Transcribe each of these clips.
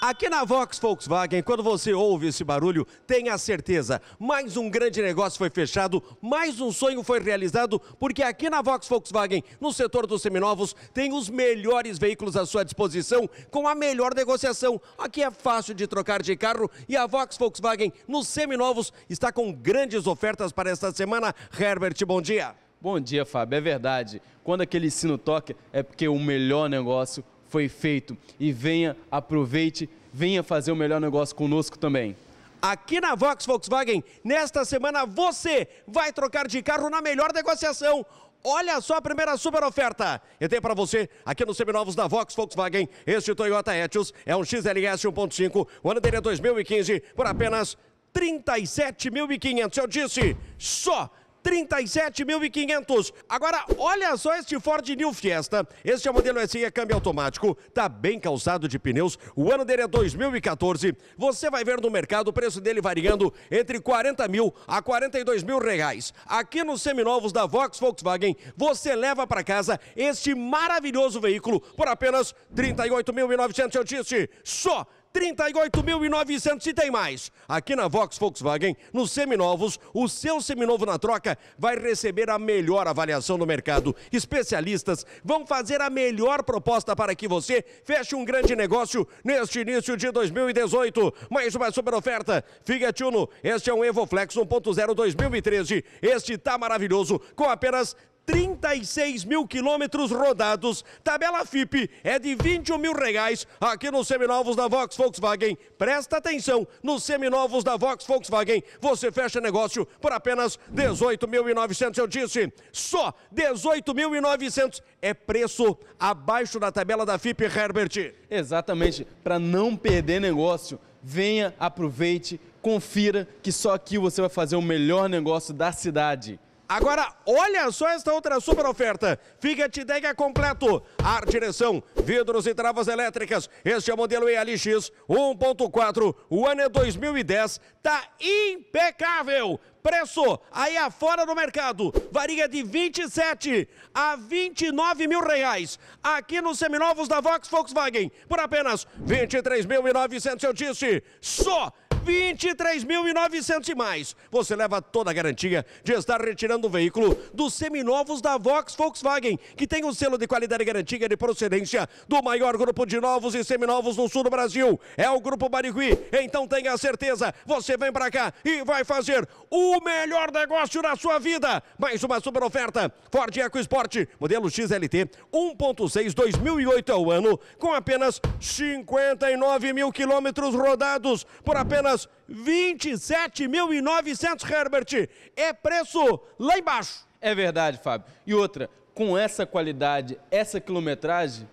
Aqui na Vox Volkswagen, quando você ouve esse barulho, tenha certeza, mais um grande negócio foi fechado, mais um sonho foi realizado, porque aqui na Vox Volkswagen, no setor dos seminovos, tem os melhores veículos à sua disposição, com a melhor negociação. Aqui é fácil de trocar de carro e a Vox Volkswagen, nos seminovos, está com grandes ofertas para esta semana. Herbert, bom dia. Bom dia, Fábio. É verdade. Quando aquele sino toca, é porque o melhor negócio foi feito. E venha, aproveite, venha fazer o melhor negócio conosco também. Aqui na Vox Volkswagen, nesta semana você vai trocar de carro na melhor negociação. Olha só a primeira super oferta. Eu tenho para você, aqui nos seminovos da Vox Volkswagen, este Toyota Etios é um XLS 1.5, o ano dele é 2015, por apenas 37.500. Eu disse, só 37.500. Agora, olha só este Ford New Fiesta. Este é o modelo SE é câmbio automático, tá bem calçado de pneus. O ano dele é 2014. Você vai ver no mercado o preço dele variando entre 40 mil a 42 mil reais. Aqui nos seminovos da Vox Volkswagen, você leva para casa este maravilhoso veículo por apenas 38.900. Eu disse, só 38.900 e tem mais. Aqui na Vox Volkswagen, nos seminovos, o seu seminovo na troca vai receber a melhor avaliação do mercado. Especialistas vão fazer a melhor proposta para que você feche um grande negócio neste início de 2018. Mais uma super oferta. Fiat Uno, este é um Evoflex 1.0 2013. Este tá maravilhoso com apenas 36 mil quilômetros rodados. Tabela FIP é de 21 mil reais aqui nos seminovos da Vox Volkswagen. Presta atenção, nos seminovos da Vox Volkswagen você fecha negócio por apenas 18.900. Eu disse, só 18.900 é preço abaixo da tabela da FIP, Herbert. Exatamente, para não perder negócio, venha, aproveite, confira que só aqui você vai fazer o melhor negócio da cidade. Agora, olha só esta outra super oferta. Fiat Dega completo. Ar, direção, vidros e travas elétricas. Este é o modelo ELX 1.4. O ano é 2010. Tá impecável preço aí afora no mercado varia de 27 a 29 mil reais aqui nos seminovos da Vox Volkswagen por apenas 23.900 eu disse só 23.900 e mais. Você leva toda a garantia de estar retirando o veículo dos seminovos da Vox Volkswagen, que tem o um selo de qualidade e garantia de procedência do maior grupo de novos e seminovos do sul do Brasil. É o Grupo Barigui. Então tenha certeza, você vem para cá e vai fazer o melhor negócio da sua vida. Mais uma super oferta. Ford EcoSport, modelo XLT 1.6 2008 ao ano, com apenas 59 mil quilômetros rodados por apenas mês, 27.900, Herbert. É preço lá embaixo. É verdade, Fábio. E outra, com essa qualidade, essa quilometragem,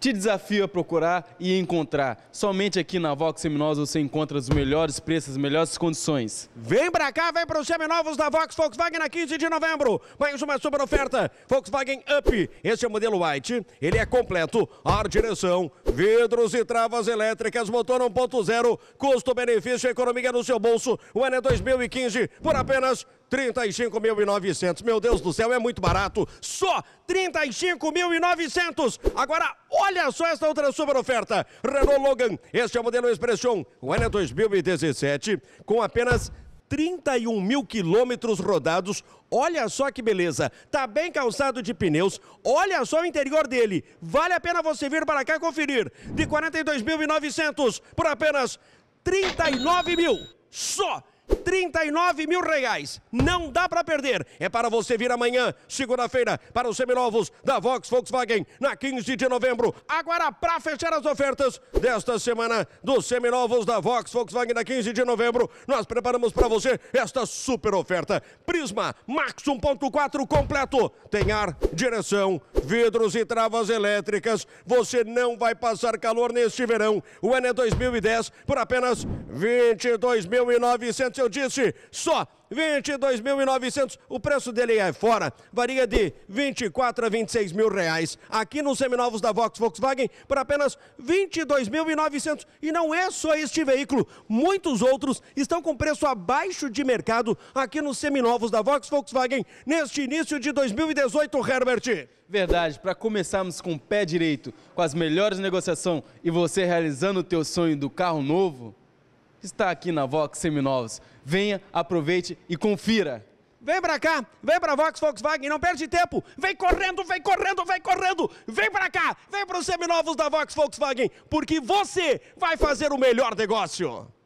te desafio a procurar e encontrar. Somente aqui na Vox Seminovos você encontra os melhores preços, as melhores condições. Vem pra cá, vem para os seminovos da Vox Volkswagen na 15 de novembro. Mais uma super oferta. Volkswagen Up. Este é o modelo White. Ele é completo. Ar, direção, vidros e travas elétricas, motor 1.0, custo-benefício, economia no seu bolso. O ano é 2015 por apenas 35.900. Meu Deus do céu, é muito barato. Só 35.900. Agora, olha só esta outra super oferta. Renault Logan, este é o modelo Expression. O ano é 2017, com apenas 31 mil quilômetros rodados. Olha só que beleza. Tá bem calçado de pneus. Olha só o interior dele. Vale a pena você vir para cá conferir. De 42.900 por apenas 39 mil. Só 39 mil reais. Não dá para perder. É para você vir amanhã, segunda-feira, para os seminovos da Vox Volkswagen, na 15 de novembro. Agora, para fechar as ofertas desta semana dos seminovos da Vox Volkswagen, na 15 de novembro, nós preparamos para você esta super oferta. Prisma Max 1.4 completo. Tem ar, direção, vidros e travas elétricas. Você não vai passar calor neste verão. O ano é 2010 por apenas 22.900 eu disse, só 22.900. O preço dele é fora, varia de 24 a 26 mil reais. Aqui nos seminovos da Vox Volkswagen, por apenas 22.900. E não é só este veículo, muitos outros estão com preço abaixo de mercado aqui nos seminovos da Vox Volkswagen neste início de 2018, Herbert. Verdade, para começarmos com o pé direito, com as melhores negociações e você realizando o teu sonho do carro novo, está aqui na Vox Seminovos. Venha, aproveite e confira. Vem pra cá, vem pra Vox Volkswagen, não perde tempo. Vem correndo, vem correndo, vem correndo. Vem pra cá, vem pros seminovos da Vox Volkswagen, porque você vai fazer o melhor negócio.